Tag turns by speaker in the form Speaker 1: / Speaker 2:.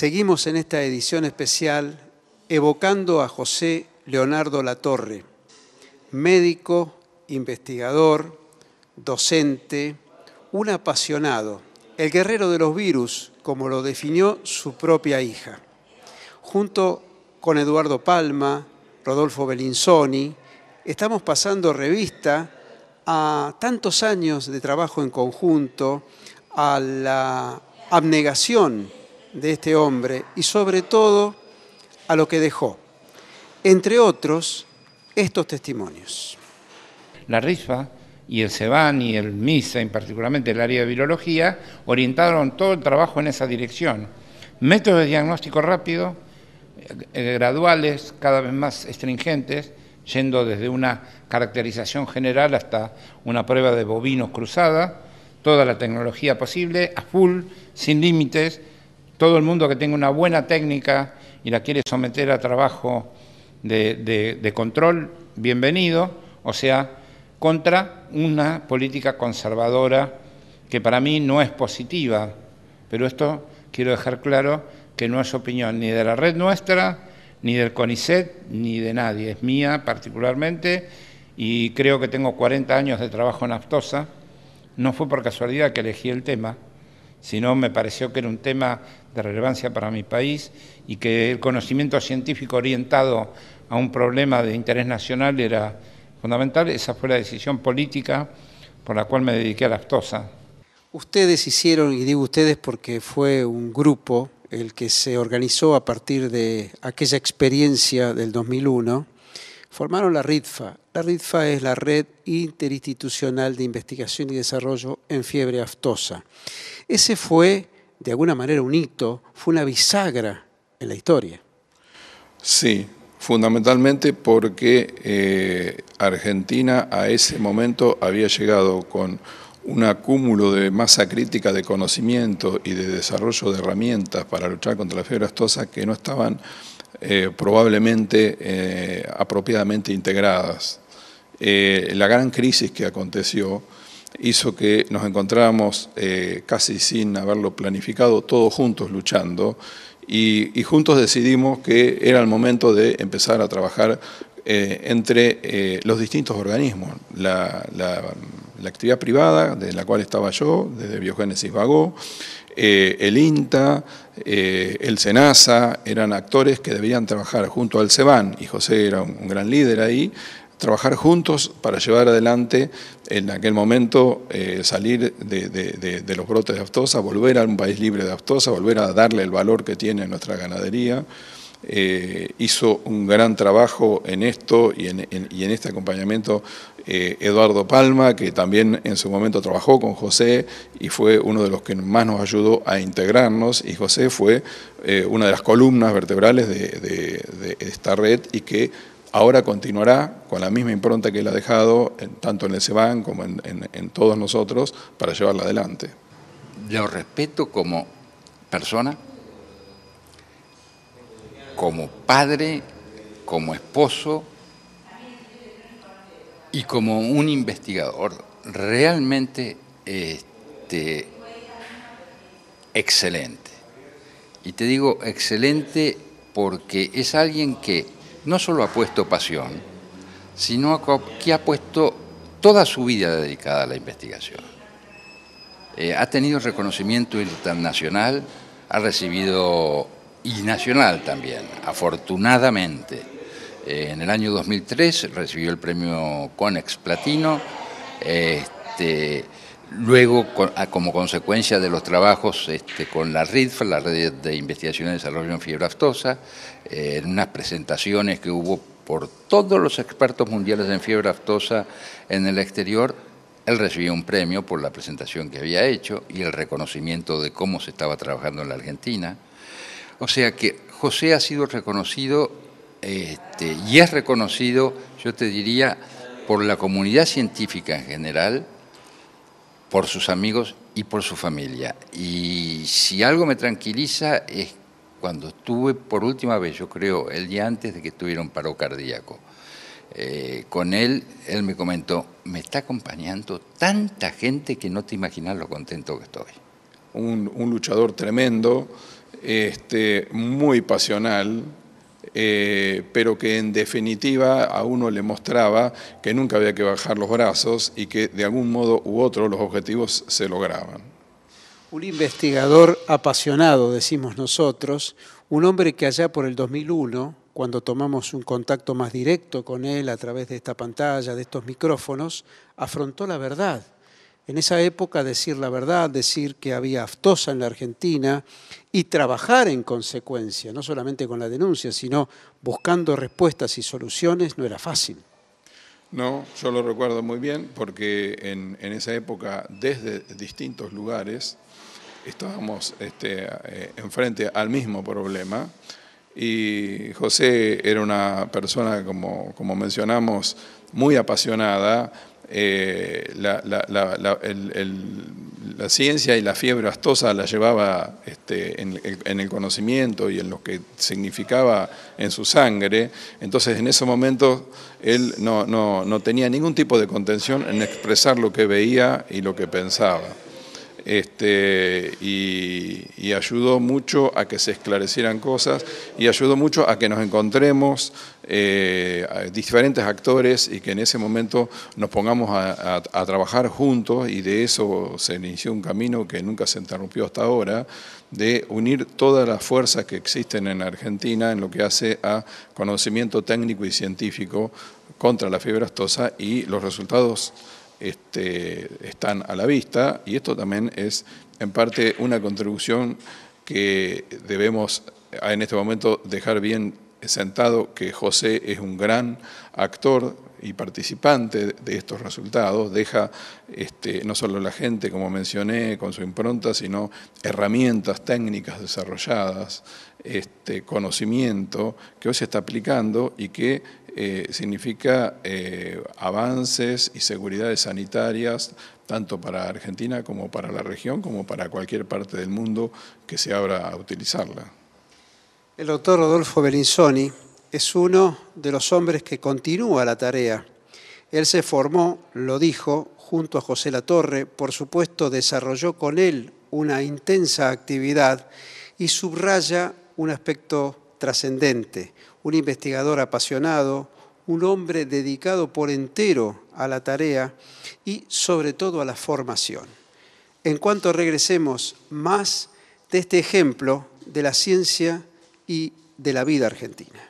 Speaker 1: Seguimos en esta edición especial evocando a José Leonardo Latorre, médico, investigador, docente, un apasionado, el guerrero de los virus, como lo definió su propia hija, junto con Eduardo Palma, Rodolfo Bellinzoni, estamos pasando revista a tantos años de trabajo en conjunto, a la abnegación de este hombre y sobre todo a lo que dejó. Entre otros, estos testimonios. La RISPA
Speaker 2: y el CEBAN y el MISA, en particularmente el área de virología, orientaron todo el trabajo en esa dirección. Métodos de diagnóstico rápido, eh, eh, graduales, cada vez más estringentes, yendo desde una caracterización general hasta una prueba de bovinos cruzada, toda la tecnología posible, a full, sin límites, todo el mundo que tenga una buena técnica y la quiere someter a trabajo de, control, bienvenido, o sea, contra una política conservadora que para mí no es positiva, pero esto quiero dejar claro que no es opinión ni de la red nuestra, ni del CONICET, ni de nadie, es mía particularmente, y creo que tengo 40 años de trabajo en Aptosa, no fue por casualidad que elegí el tema, sino me pareció que era un tema de relevancia para mi país y que el conocimiento científico orientado a un problema de interés nacional era fundamental. Esa fue la decisión política por la cual me dediqué a la aftosa.
Speaker 1: Ustedes hicieron, y digo ustedes porque fue un grupo el que se organizó a partir de aquella experiencia del 2001, formaron la RITFA. La RITFA es la Red Interinstitucional de Investigación y Desarrollo en Fiebre Aftosa. Ese fue, de alguna manera, un hito, fue una bisagra en la historia.
Speaker 3: Sí, fundamentalmente porque eh, Argentina a ese momento había llegado con un acúmulo de masa crítica de conocimiento y de desarrollo de herramientas para luchar contra la fiebre aftosa que no estaban eh, probablemente eh, apropiadamente integradas. Eh, la gran crisis que aconteció hizo que nos encontráramos casi sin haberlo planificado, todos juntos luchando, y, juntos decidimos que era el momento de empezar a trabajar entre los distintos organismos, la actividad privada, de la cual estaba yo, desde Biogénesis Vagó, eh, el INTA, eh, el SENASA, eran actores que debían trabajar junto al CEBAN, y José era un, gran líder ahí, trabajar juntos para llevar adelante en aquel momento eh, salir de, los brotes de aftosa, volver a un país libre de aftosa, volver a darle el valor que tiene nuestra ganadería. Eh, hizo un gran trabajo en esto y en, este acompañamiento eh, Eduardo Palma, que también en su momento trabajó con José y fue uno de los que más nos ayudó a integrarnos y José fue eh, una de las columnas vertebrales de, esta red y que ahora continuará con la misma impronta que él ha dejado, tanto en el SEBAN como en, en, todos nosotros, para llevarla adelante. Lo respeto como persona, como padre,
Speaker 4: como esposo y como un investigador realmente este, excelente. Y te digo excelente porque es alguien que no solo ha puesto pasión, sino que ha puesto toda su vida dedicada a la investigación. Eh, ha tenido reconocimiento internacional, ha recibido y nacional también, afortunadamente. Eh, en el año 2003 recibió el premio Conex Platino, este, luego ah, como consecuencia de los trabajos este, con la RIDF, la Red de Investigación y Desarrollo en Fiebre Aftosa, eh, en unas presentaciones que hubo por todos los expertos mundiales en fiebre aftosa en el exterior, él recibió un premio por la presentación que había hecho y el reconocimiento de cómo se estaba trabajando en la Argentina. O sea que José ha sido reconocido este, y es reconocido, yo te diría, por la comunidad científica en general, por sus amigos y por su familia. Y si algo me tranquiliza es cuando estuve por última vez, yo creo, el día antes de que tuviera un paro cardíaco. Eh, con él, él me comentó, me está acompañando
Speaker 3: tanta gente que no te imaginas lo contento que estoy. un luchador tremendo, este, muy pasional, eh, pero que en definitiva a uno le mostraba que nunca había que bajar los brazos y que de algún modo u otro los objetivos se lograban.
Speaker 1: Un investigador apasionado, decimos nosotros, un hombre que allá por el 2001, cuando tomamos un contacto más directo con él a través de esta pantalla, de estos micrófonos, afrontó la verdad en esa época decir la verdad, decir que había aftosa en la Argentina y trabajar en consecuencia, no solamente con la denuncia, sino buscando respuestas y soluciones, no era fácil.
Speaker 3: No, yo lo recuerdo muy bien porque en, esa época, desde distintos lugares, estábamos este, eh, enfrente al mismo problema y José era una persona, como, como mencionamos, muy apasionada, eh, la, ciencia y la fiebre astosa la llevaba este, en, el conocimiento y en lo que significaba en su sangre. Entonces, en ese momento, él no tenía ningún tipo de contención en expresar lo que veía y lo que pensaba este, y, ayudó mucho a que se esclarecieran cosas y ayudó mucho a que nos encontremos eh, diferentes actores y que en ese momento nos pongamos a, a, trabajar juntos y de eso se inició un camino que nunca se interrumpió hasta ahora, de unir todas las fuerzas que existen en Argentina en lo que hace a conocimiento técnico y científico contra la fiebre astosa y los resultados este, están a la vista y esto también es en parte una contribución que debemos en este momento dejar bien sentado que José es un gran actor y participante de estos resultados, deja este, no solo la gente, como mencioné, con su impronta, sino herramientas técnicas desarrolladas, este, conocimiento que hoy se está aplicando y que eh, significa eh, avances y seguridades sanitarias, tanto para Argentina como para la región, como para cualquier parte del mundo que se abra a utilizarla.
Speaker 1: El doctor Rodolfo Berinzoni es uno de los hombres que continúa la tarea. Él se formó, lo dijo, junto a José Torre, por supuesto desarrolló con él una intensa actividad y subraya un aspecto trascendente, un investigador apasionado, un hombre dedicado por entero a la tarea y sobre todo a la formación. En cuanto regresemos más de este ejemplo de la ciencia y de la vida argentina.